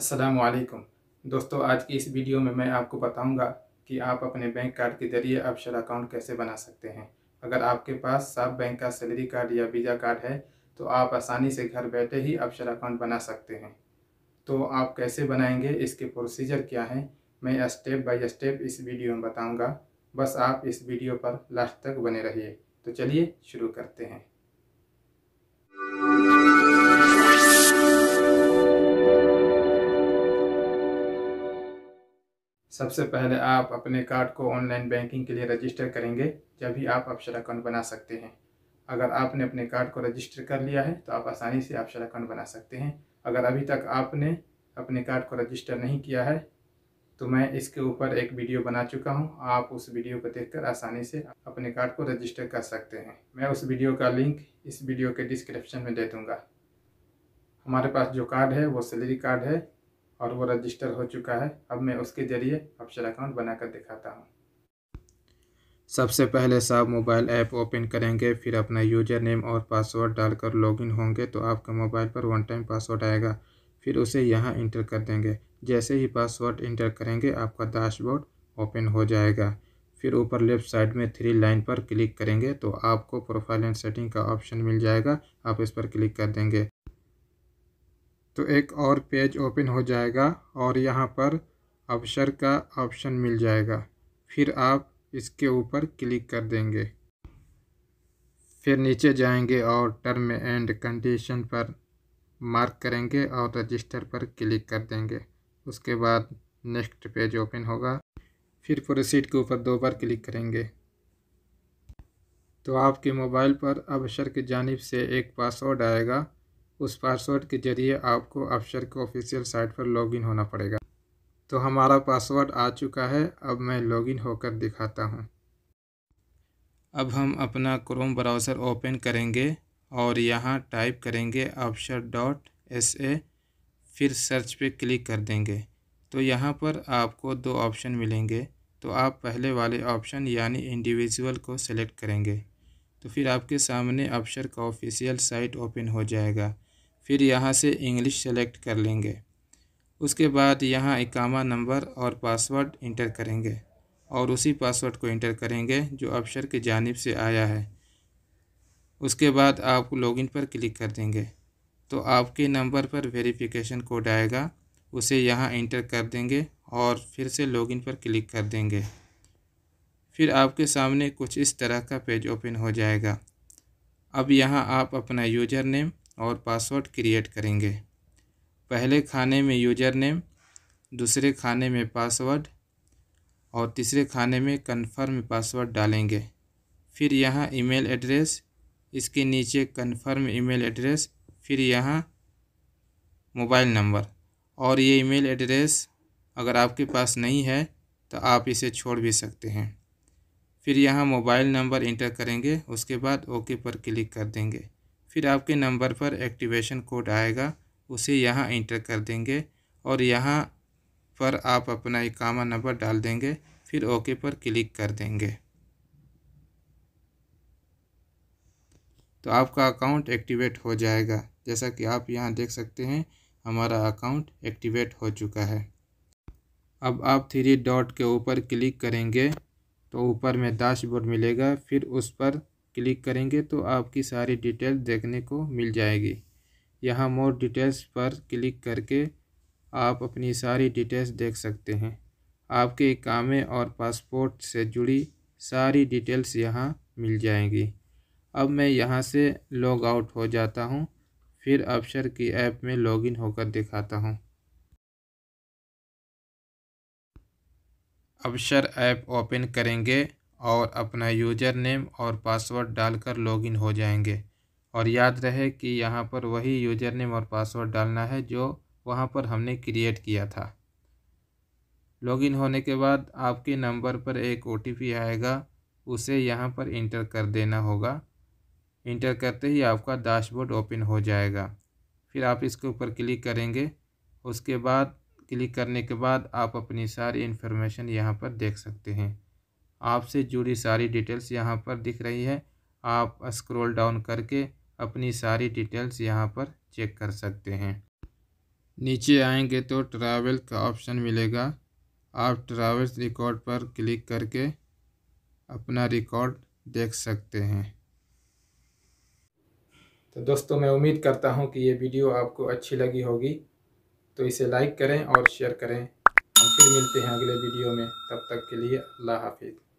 असलकम दोस्तों आज की इस वीडियो में मैं आपको बताऊंगा कि आप अपने बैंक कार्ड के जरिए अपशर अकाउंट कैसे बना सकते हैं अगर आपके पास साफ बैंक का सैलरी कार्ड या वीज़ा कार्ड है तो आप आसानी से घर बैठे ही अपशर अकाउंट बना सकते हैं तो आप कैसे बनाएंगे इसके प्रोसीजर क्या है मैं स्टेप बाई स्टेप इस वीडियो में बताऊँगा बस आप इस वीडियो पर लास्ट तक बने रहिए तो चलिए शुरू करते हैं सबसे पहले आप अपने कार्ड को ऑनलाइन बैंकिंग के लिए रजिस्टर करेंगे जब ही आप अपशर अकाउंट बना सकते हैं अगर आपने अपने कार्ड को रजिस्टर कर लिया है तो आप आसानी से अपशर अकाउंट बना सकते हैं अगर अभी तक आपने अपने कार्ड को रजिस्टर नहीं किया है तो मैं इसके ऊपर एक वीडियो बना चुका हूं आप उस वीडियो को देखकर आसानी से अपने कार्ड को रजिस्टर कर सकते हैं मैं उस वीडियो का लिंक इस वीडियो के डिस्क्रिप्शन में दे दूँगा हमारे पास जो कार्ड है वो सैलरी कार्ड है और वो रजिस्टर हो चुका है अब मैं उसके ज़रिए अप्सर अकाउंट बनाकर दिखाता हूँ सबसे पहले साहब मोबाइल ऐप ओपन करेंगे फिर अपना यूजर नेम और पासवर्ड डालकर लॉगिन होंगे तो आपके मोबाइल पर वन टाइम पासवर्ड आएगा फिर उसे यहाँ इंटर कर देंगे जैसे ही पासवर्ड इंटर करेंगे आपका डैशबोर्ड ओपन हो जाएगा फिर ऊपर लेफ्ट साइड में थ्री लाइन पर क्लिक करेंगे तो आपको प्रोफाइल एंड सेटिंग का ऑप्शन मिल जाएगा आप इस पर क्लिक कर देंगे तो एक और पेज ओपन हो जाएगा और यहाँ पर अवसर का ऑप्शन मिल जाएगा फिर आप इसके ऊपर क्लिक कर देंगे फिर नीचे जाएंगे और टर्म एंड कंडीशन पर मार्क करेंगे और रजिस्टर पर क्लिक कर देंगे उसके बाद नेक्स्ट पेज ओपन होगा फिर प्रोसीड के ऊपर दो बार क्लिक करेंगे तो आपके मोबाइल पर अवसर की जानब से एक पासवर्ड आएगा उस पासवर्ड के ज़रिए आपको अफसर के ऑफिशियल साइट पर लॉगिन होना पड़ेगा तो हमारा पासवर्ड आ चुका है अब मैं लॉगिन होकर दिखाता हूँ अब हम अपना क्रोम ब्राउज़र ओपन करेंगे और यहाँ टाइप करेंगे अफसर डॉट एस ए फिर सर्च पे क्लिक कर देंगे तो यहाँ पर आपको दो ऑप्शन मिलेंगे तो आप पहले वाले ऑप्शन यानी इंडिविजुअल को सेलेक्ट करेंगे तो फिर आपके सामने अफसर का ऑफिशियल साइट ओपन हो जाएगा फिर यहाँ से इंग्लिश सेलेक्ट कर लेंगे उसके बाद यहाँ इकामा नंबर और पासवर्ड इंटर करेंगे और उसी पासवर्ड को इंटर करेंगे जो अफसर की जानब से आया है उसके बाद आप लॉगिन पर क्लिक कर देंगे तो आपके नंबर पर वेरिफिकेशन कोड आएगा उसे यहाँ इंटर कर देंगे और फिर से लॉगिन पर क्लिक कर देंगे फिर आपके सामने कुछ इस तरह का पेज ओपन हो जाएगा अब यहाँ आप अपना यूजर नेम और पासवर्ड क्रिएट करेंगे पहले खाने में यूजर नेम दूसरे खाने में पासवर्ड और तीसरे खाने में कन्फर्म पासवर्ड डालेंगे फिर यहाँ ईमेल एड्रेस इसके नीचे कन्फर्म ईमेल एड्रेस फिर यहाँ मोबाइल नंबर और ये ईमेल एड्रेस अगर आपके पास नहीं है तो आप इसे छोड़ भी सकते हैं फिर यहाँ मोबाइल नंबर इंटर करेंगे उसके बाद ओके पर क्लिक कर देंगे फिर आपके नंबर पर एक्टिवेशन कोड आएगा उसे यहाँ इंटर कर देंगे और यहाँ पर आप अपना इकामा नंबर डाल देंगे फिर ओके पर क्लिक कर देंगे तो आपका अकाउंट एक्टिवेट हो जाएगा जैसा कि आप यहाँ देख सकते हैं हमारा अकाउंट एक्टिवेट हो चुका है अब आप थ्री डॉट के ऊपर क्लिक करेंगे तो ऊपर में डैशबोर्ड मिलेगा फिर उस पर क्लिक करेंगे तो आपकी सारी डिटेल देखने को मिल जाएगी यहाँ मोर डिटेल्स पर क्लिक करके आप अपनी सारी डिटेल्स देख सकते हैं आपके कामे और पासपोर्ट से जुड़ी सारी डिटेल्स यहाँ मिल जाएंगी अब मैं यहाँ से लॉग आउट हो जाता हूँ फिर अफसर की ऐप में लॉगिन होकर दिखाता हूँ अफसर ऐप ओपन करेंगे और अपना यूजर नेम और पासवर्ड डालकर लॉगिन हो जाएंगे और याद रहे कि यहाँ पर वही यूजर नेम और पासवर्ड डालना है जो वहाँ पर हमने क्रिएट किया था लॉगिन होने के बाद आपके नंबर पर एक ओ आएगा उसे यहाँ पर इंटर कर देना होगा इंटर करते ही आपका डैशबोर्ड ओपन हो जाएगा फिर आप इसके ऊपर क्लिक करेंगे उसके बाद क्लिक करने के बाद आप अपनी सारी इन्फॉर्मेशन यहाँ पर देख सकते हैं आपसे जुड़ी सारी डिटेल्स यहाँ पर दिख रही है आप स्क्रॉल डाउन करके अपनी सारी डिटेल्स यहाँ पर चेक कर सकते हैं नीचे आएंगे तो ट्रैवल का ऑप्शन मिलेगा आप ट्रैवल्स रिकॉर्ड पर क्लिक करके अपना रिकॉर्ड देख सकते हैं तो दोस्तों मैं उम्मीद करता हूँ कि ये वीडियो आपको अच्छी लगी होगी तो इसे लाइक करें और शेयर करें हम फिर मिलते हैं अगले वीडियो में तब तक के लिए अल्लाह हाफिज़